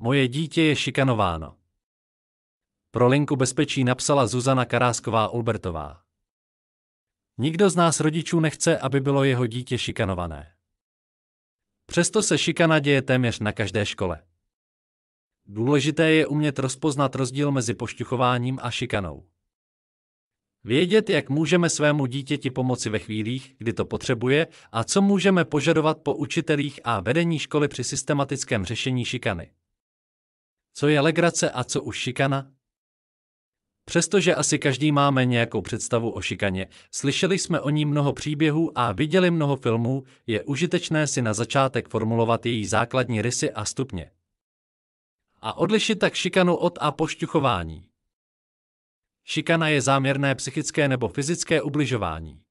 Moje dítě je šikanováno. Pro linku bezpečí napsala Zuzana Karásková-Ulbertová. Nikdo z nás rodičů nechce, aby bylo jeho dítě šikanované. Přesto se šikana děje téměř na každé škole. Důležité je umět rozpoznat rozdíl mezi pošťuchováním a šikanou. Vědět, jak můžeme svému dítěti pomoci ve chvílích, kdy to potřebuje, a co můžeme požadovat po učitelích a vedení školy při systematickém řešení šikany. Co je legrace a co už šikana? Přestože asi každý máme nějakou představu o šikaně, slyšeli jsme o ní mnoho příběhů a viděli mnoho filmů, je užitečné si na začátek formulovat její základní rysy a stupně. A odlišit tak šikanu od a pošťuchování. Šikana je záměrné psychické nebo fyzické ubližování.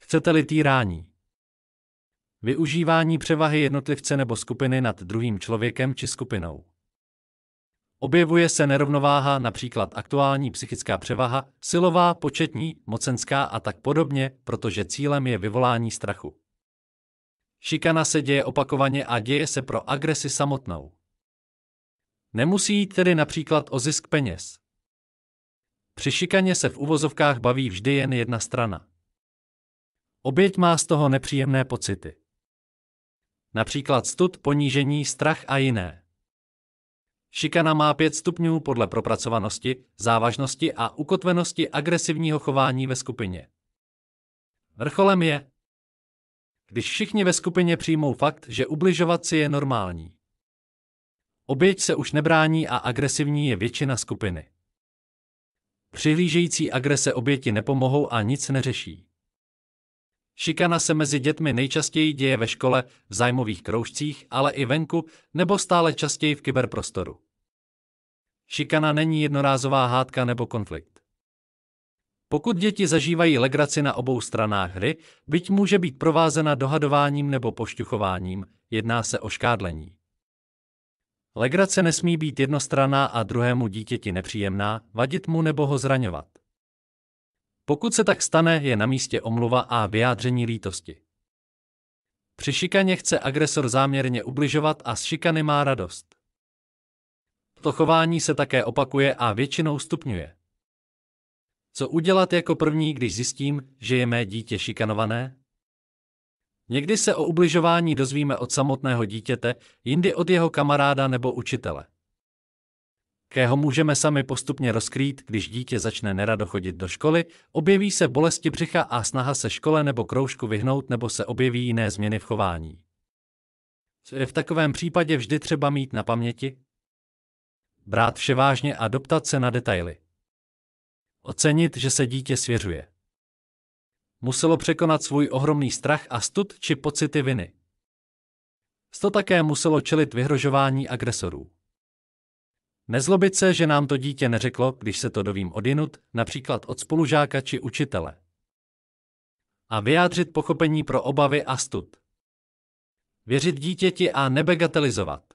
Chcete-li týrání? Využívání převahy jednotlivce nebo skupiny nad druhým člověkem či skupinou. Objevuje se nerovnováha, například aktuální psychická převaha, silová, početní, mocenská a tak podobně, protože cílem je vyvolání strachu. Šikana se děje opakovaně a děje se pro agresi samotnou. Nemusí jít tedy například o zisk peněz. Při šikaně se v uvozovkách baví vždy jen jedna strana. Oběť má z toho nepříjemné pocity. Například stud, ponížení, strach a jiné. Šikana má pět stupňů podle propracovanosti, závažnosti a ukotvenosti agresivního chování ve skupině. Vrcholem je, když všichni ve skupině přijmou fakt, že ubližovat si je normální. Oběť se už nebrání a agresivní je většina skupiny. Přihlížející agrese oběti nepomohou a nic neřeší. Šikana se mezi dětmi nejčastěji děje ve škole, v zájmových kroužcích, ale i venku nebo stále častěji v kyberprostoru. Šikana není jednorázová hádka nebo konflikt. Pokud děti zažívají legraci na obou stranách hry, byť může být provázena dohadováním nebo pošťuchováním, jedná se o škádlení. Legrace nesmí být jednostranná a druhému dítěti nepříjemná, vadit mu nebo ho zraňovat. Pokud se tak stane, je na místě omluva a vyjádření lítosti. Při šikaně chce agresor záměrně ubližovat a z šikany má radost. To chování se také opakuje a většinou stupňuje. Co udělat jako první, když zjistím, že je mé dítě šikanované? Někdy se o ubližování dozvíme od samotného dítěte, jindy od jeho kamaráda nebo učitele. Kého můžeme sami postupně rozkrýt, když dítě začne nerado chodit do školy, objeví se bolesti břicha a snaha se škole nebo kroužku vyhnout nebo se objeví jiné změny v chování. Co je v takovém případě vždy třeba mít na paměti? brát vše vážně a doptat se na detaily. Ocenit, že se dítě svěřuje. Muselo překonat svůj ohromný strach a stud či pocity viny. To také muselo čelit vyhrožování agresorů. Nezlobit se, že nám to dítě neřeklo, když se to dovím odinut, například od spolužáka či učitele. A vyjádřit pochopení pro obavy a stud. Věřit dítěti a nebegatelizovat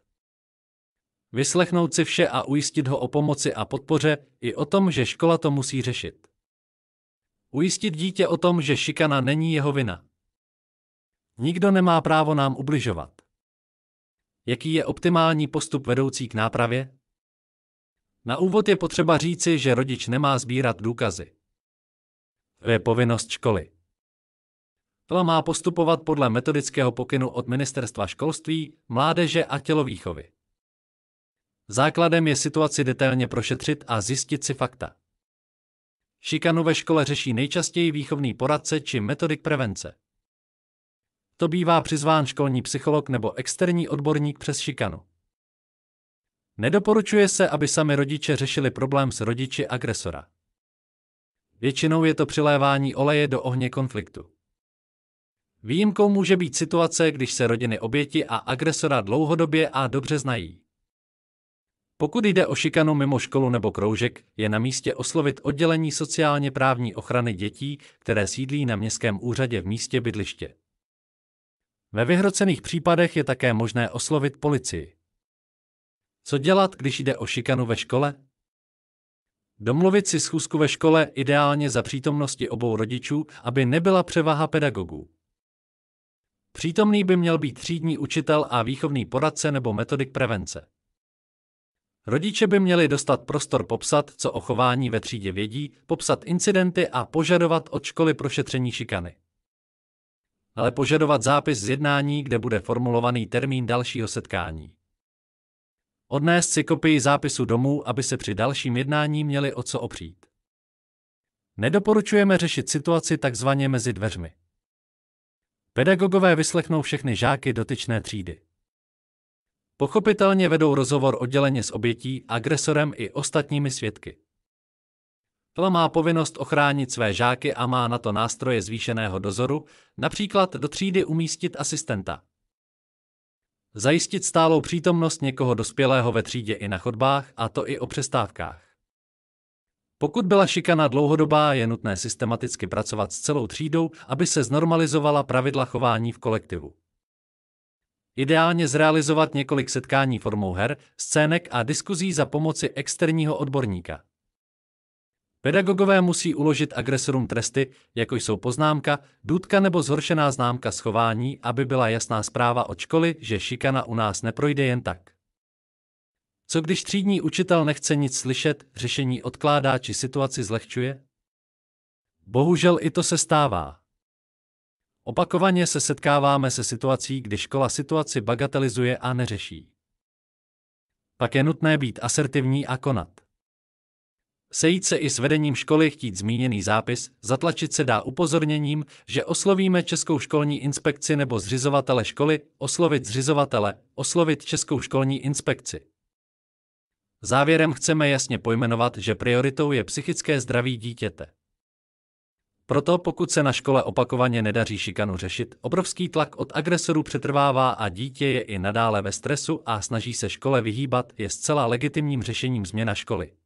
vyslechnout si vše a ujistit ho o pomoci a podpoře i o tom, že škola to musí řešit. Ujistit dítě o tom, že šikana není jeho vina. Nikdo nemá právo nám ubližovat. Jaký je optimální postup vedoucí k nápravě? Na úvod je potřeba říci, že rodič nemá sbírat důkazy. To je povinnost školy. Škola má postupovat podle metodického pokynu od Ministerstva školství, mládeže a tělovýchovy. Základem je situaci detailně prošetřit a zjistit si fakta. Šikanu ve škole řeší nejčastěji výchovný poradce či metodik prevence. To bývá přizván školní psycholog nebo externí odborník přes šikanu. Nedoporučuje se, aby sami rodiče řešili problém s rodiči agresora. Většinou je to přilévání oleje do ohně konfliktu. Výjimkou může být situace, když se rodiny oběti a agresora dlouhodobě a dobře znají. Pokud jde o šikanu mimo školu nebo kroužek, je na místě oslovit oddělení sociálně právní ochrany dětí, které sídlí na městském úřadě v místě bydliště. Ve vyhrocených případech je také možné oslovit policii. Co dělat, když jde o šikanu ve škole? Domluvit si schůzku ve škole ideálně za přítomnosti obou rodičů, aby nebyla převaha pedagogů. Přítomný by měl být třídní učitel a výchovný poradce nebo metodik prevence. Rodiče by měli dostat prostor popsat, co o chování ve třídě vědí, popsat incidenty a požadovat od školy prošetření šikany. Ale požadovat zápis z jednání, kde bude formulovaný termín dalšího setkání. Odnést si kopii zápisu domů, aby se při dalším jednání měli o co opřít. Nedoporučujeme řešit situaci takzvaně mezi dveřmi. Pedagogové vyslechnou všechny žáky dotyčné třídy. Pochopitelně vedou rozhovor odděleně s obětí, agresorem i ostatními svědky. Film má povinnost ochránit své žáky a má na to nástroje zvýšeného dozoru, například do třídy umístit asistenta. Zajistit stálou přítomnost někoho dospělého ve třídě i na chodbách, a to i o přestávkách. Pokud byla šikana dlouhodobá, je nutné systematicky pracovat s celou třídou, aby se znormalizovala pravidla chování v kolektivu. Ideálně zrealizovat několik setkání formou her, scének a diskuzí za pomoci externího odborníka. Pedagogové musí uložit agresorům tresty, jako jsou poznámka, důtka nebo zhoršená známka schování, aby byla jasná zpráva od školy, že šikana u nás neprojde jen tak. Co když třídní učitel nechce nic slyšet, řešení odkládá či situaci zlehčuje? Bohužel i to se stává. Opakovaně se setkáváme se situací, kdy škola situaci bagatelizuje a neřeší. Pak je nutné být asertivní a konat. Sejít se i s vedením školy chtít zmíněný zápis, zatlačit se dá upozorněním, že oslovíme Českou školní inspekci nebo zřizovatele školy, oslovit zřizovatele, oslovit Českou školní inspekci. Závěrem chceme jasně pojmenovat, že prioritou je psychické zdraví dítěte. Proto pokud se na škole opakovaně nedaří šikanu řešit, obrovský tlak od agresorů přetrvává a dítě je i nadále ve stresu a snaží se škole vyhýbat, je zcela legitimním řešením změna školy.